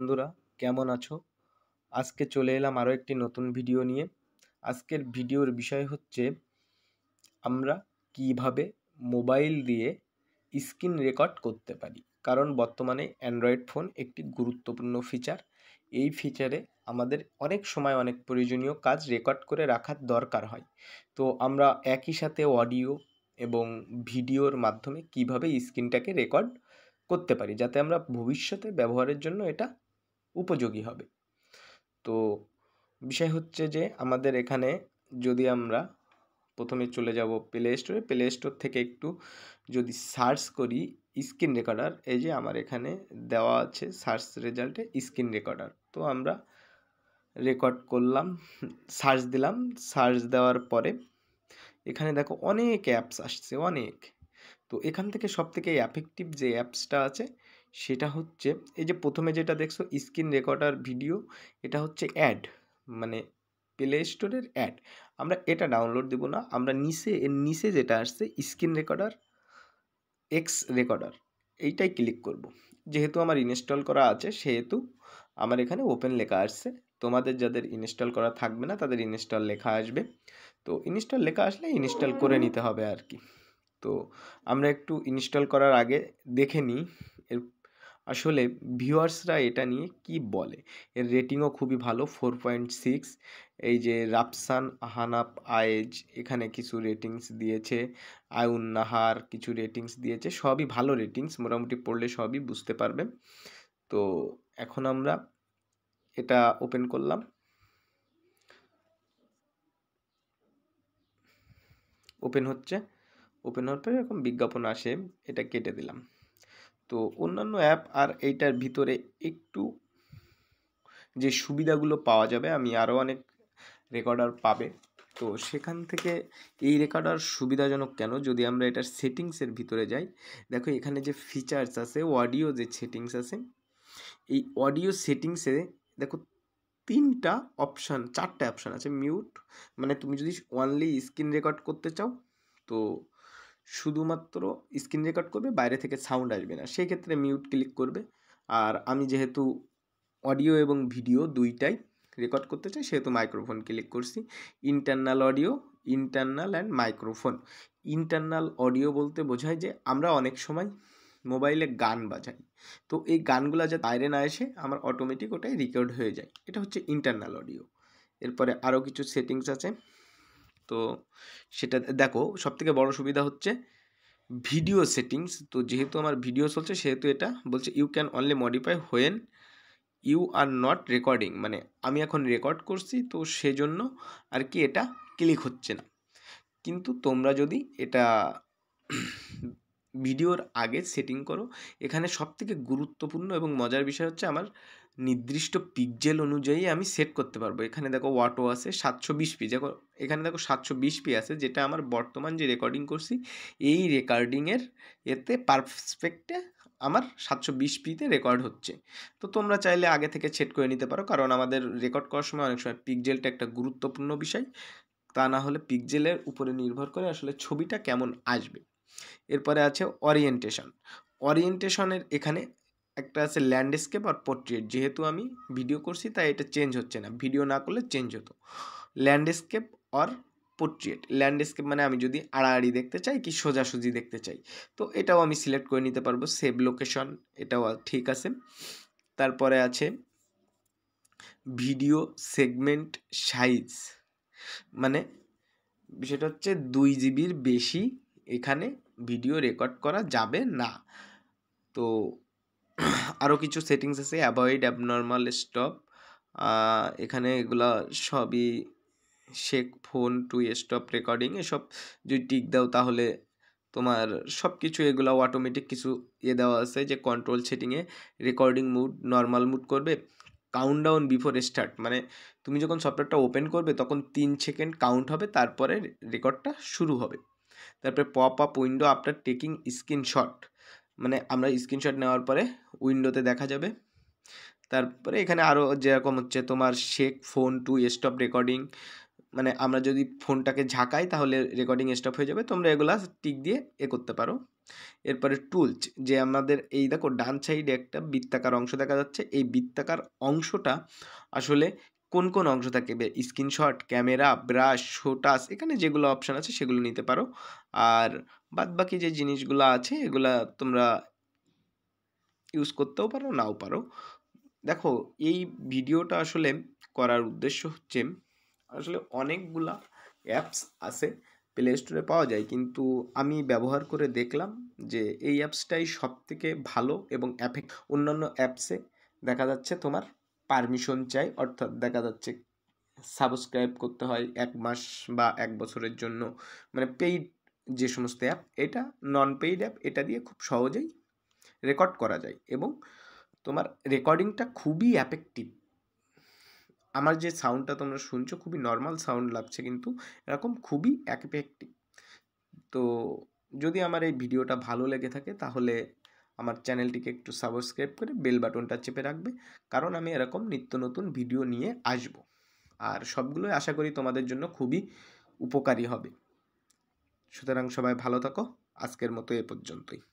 বন্ধুরা কেমন আছো আজকে চলে এলাম আরও একটি নতুন ভিডিও নিয়ে আজকের ভিডিওর বিষয় হচ্ছে আমরা কিভাবে মোবাইল দিয়ে স্ক্রিন রেকর্ড করতে পারি কারণ বর্তমানে অ্যান্ড্রয়েড ফোন একটি গুরুত্বপূর্ণ ফিচার এই ফিচারে আমাদের অনেক সময় অনেক প্রয়োজনীয় কাজ রেকর্ড করে রাখার দরকার হয় তো আমরা একই সাথে অডিও এবং ভিডিওর মাধ্যমে কিভাবে স্ক্রিনটাকে রেকর্ড করতে পারি যাতে আমরা ভবিষ্যতে ব্যবহারের জন্য এটা উপযোগী হবে তো বিষয় হচ্ছে যে আমাদের এখানে যদি আমরা প্রথমে চলে যাব প্লে স্টোরে প্লে স্টোর থেকে একটু যদি সার্চ করি স্ক্রিন রেকর্ডার এই যে আমার এখানে দেওয়া আছে সার্চ রেজাল্টে স্ক্রিন রেকর্ডার তো আমরা রেকর্ড করলাম সার্চ দিলাম সার্চ দেওয়ার পরে এখানে দেখো অনেক অ্যাপস আসছে অনেক তো এখান থেকে সব থেকে অ্যাফেক্টিভ যে অ্যাপসটা আছে সেটা হচ্ছে এই যে প্রথমে যেটা দেখছো স্ক্রিন রেকর্ডার ভিডিও এটা হচ্ছে অ্যাড মানে প্লে স্টোরের অ্যাড আমরা এটা ডাউনলোড দেবো না আমরা নিচে এর নিচে যেটা আসছে স্ক্রিন রেকর্ডার এক্স রেকর্ডার এইটাই ক্লিক করব। যেহেতু আমার ইনস্টল করা আছে সেহেতু আমার এখানে ওপেন লেখা আসছে তোমাদের যাদের ইনস্টল করা থাকবে না তাদের ইনস্টল লেখা আসবে তো ইনস্টল লেখা আসলে ইনস্টল করে নিতে হবে আর কি তো আমরা একটু ইনস্টল করার আগে দেখে নিই আসলে ভিউয়ার্সরা এটা নিয়ে কি বলে এর রেটিংও খুবই ভালো ফোর পয়েন্ট সিক্স এই যে রাফসান আহানাপ আয়েজ এখানে কিছু রেটিংস দিয়েছে আয়ুন নাহার কিছু রেটিংস দিয়েছে সবই ভালো রেটিংস মোটামুটি পড়লে সবই বুঝতে পারবে তো এখন আমরা এটা ওপেন করলাম ওপেন হচ্ছে ওপেন হওয়ার পরে এরকম বিজ্ঞাপন আসে এটা কেটে দিলাম তো অন্যান্য অ্যাপ আর এইটার ভিতরে একটু যে সুবিধাগুলো পাওয়া যাবে আমি আরও অনেক রেকর্ডার পাবে তো সেখান থেকে এই রেকর্ডার সুবিধাজনক কেন যদি আমরা এটার সেটিংসের ভিতরে যাই দেখো এখানে যে ফিচার্স আছে অডিও যে সেটিংস আছে এই অডিও সেটিংসে দেখো তিনটা অপশান চারটে অপশান আছে মিউট মানে তুমি যদি অনলি স্ক্রিন রেকর্ড করতে চাও তো শুধুমাত্র স্ক্রিন রেকর্ড করবে বাইরে থেকে সাউন্ড আসবে না সেই ক্ষেত্রে মিউট ক্লিক করবে আর আমি যেহেতু অডিও এবং ভিডিও দুইটাই রেকর্ড করতে চাই সেহেতু মাইক্রোফোন ক্লিক করছি internal audio internal and microphone internal audio বলতে বোঝায় যে আমরা অনেক সময় মোবাইলে গান বাজাই তো এই গানগুলো যে বাইরে না এসে আমার অটোমেটিক ওটাই রেকর্ড হয়ে যায় এটা হচ্ছে ইন্টারনাল অডিও এরপরে আরও কিছু সেটিংস আছে তো সেটা দেখো সবথেকে বড় সুবিধা হচ্ছে ভিডিও সেটিংস তো যেহেতু আমার ভিডিও চলছে সেহেতু এটা বলছে you can only modify when you are not recording মানে আমি এখন রেকর্ড করছি তো সেজন্য আর কি এটা ক্লিক হচ্ছে না কিন্তু তোমরা যদি এটা ভিডিওর আগে সেটিং করো এখানে সবথেকে গুরুত্বপূর্ণ এবং মজার বিষয় হচ্ছে আমার নির্দিষ্ট পিকজেল অনুযায়ী আমি সেট করতে পারবো এখানে দেখো ওয়াটো আছে সাতশো বিশ পি দেখো এখানে দেখো সাতশো বিশ পি আছে যেটা আমার বর্তমান যে রেকর্ডিং করছি এই রেকর্ডিংয়ের এতে পারসপেক্টে আমার সাতশো বিশ পিতে রেকর্ড হচ্ছে তো তোমরা চাইলে আগে থেকে সেট করে নিতে পারো কারণ আমাদের রেকর্ড করার সময় অনেক সময় পিকজেলটা একটা গুরুত্বপূর্ণ বিষয় তা না হলে পিকজেলের উপরে নির্ভর করে আসলে ছবিটা কেমন আসবে এরপরে আছে অরিয়েন্টেশন অরিয়েন্টেশনের এখানে একটা আছে ল্যান্ডস্কেপ আর পোর্ট্রেট যেহেতু আমি ভিডিও করছি তাই এটা চেঞ্জ হচ্ছে না ভিডিও না করলে চেঞ্জ হতো ল্যান্ডস্কেপ অর পোর্ট্রেট ল্যান্ডস্কেপ মানে আমি যদি আড়াআড়ি দেখতে চাই কি সোজাসুজি দেখতে চাই তো এটাও আমি সিলেক্ট করে নিতে পারবো সেভ লোকেশন এটাও ঠিক আছে তারপরে আছে ভিডিও সেগমেন্ট সাইজ মানে সেটা হচ্ছে দুই জিবির বেশি এখানে ভিডিও রেকর্ড করা যাবে না তো আরও কিছু সেটিংস আছে অ্যাভয়েড অ্যাবনর্মাল স্টপ এখানে এগুলা সবই shake phone to stop recording এসব যদি টিক দাও তাহলে তোমার সব কিছু এগুলো অটোমেটিক কিছু ইয়ে দেওয়া আছে যে কন্ট্রোল সেটিংয়ে রেকর্ডিং মুড নর্মাল মুড করবে কাউন্ট ডাউন বিফোর স্টার্ট মানে তুমি যখন সফটওয়্যারটা ওপেন করবে তখন তিন সেকেন্ড কাউন্ট হবে তারপরে রেকর্ডটা শুরু হবে তারপরে pop up window after taking screenshot মানে আমরা স্ক্রিনশট নেওয়ার পরে উইন্ডোতে দেখা যাবে তারপরে এখানে আরও যেরকম হচ্ছে তোমার shake phone to stop recording মানে আমরা যদি ফোনটাকে ঝাঁকাই তাহলে রেকর্ডিং স্টপ হয়ে যাবে তোমরা এগুলা টিক দিয়ে এ করতে পারো এরপরে টুলচ যে আমাদের এই দেখো ডান সাইডে একটা বৃত্তাকার অংশ দেখা যাচ্ছে এই বৃত্তাকার অংশটা আসলে কোন কোন অংশ থাকে স্ক্রিনশট ক্যামেরা ব্রাশ শোটাস এখানে যেগুলো অপশান আছে সেগুলো নিতে পারো আর বাদবাকি যে জিনিসগুলো আছে এগুলা তোমরা ইউজ করতেও পারো নাও পারো দেখো এই ভিডিওটা আসলে করার উদ্দেশ্য হচ্ছে আসলে অনেকগুলা অ্যাপস আছে প্লে স্টোরে পাওয়া যায় কিন্তু আমি ব্যবহার করে দেখলাম যে এই অ্যাপসটাই সবথেকে ভালো এবং অ্যাপে অন্যান্য অ্যাপসে দেখা যাচ্ছে তোমার পারমিশন চাই অর্থাৎ দেখা যাচ্ছে সাবস্ক্রাইব করতে হয় এক মাস বা এক বছরের জন্য মানে পেইড যে সমস্ত অ্যাপ এটা নন পেইড অ্যাপ এটা দিয়ে খুব সহজেই রেকর্ড করা যায় এবং তোমার রেকর্ডিংটা খুবই অ্যাফেক্টিভ আমার যে সাউন্ডটা তোমরা শুনছো খুবই নর্মাল সাউন্ড লাগছে কিন্তু এরকম খুবই অ্যাফেক্টিভ তো যদি আমার এই ভিডিওটা ভালো লেগে থাকে তাহলে আমার চ্যানেলটিকে একটু সাবস্ক্রাইব করে বেল বাটনটা চেপে রাখবে কারণ আমি এরকম নিত্য নতুন ভিডিও নিয়ে আসব আর সবগুলোই আশা করি তোমাদের জন্য খুবই উপকারী হবে সুতরাং সবাই ভালো থাকো আজকের মতো এ পর্যন্তই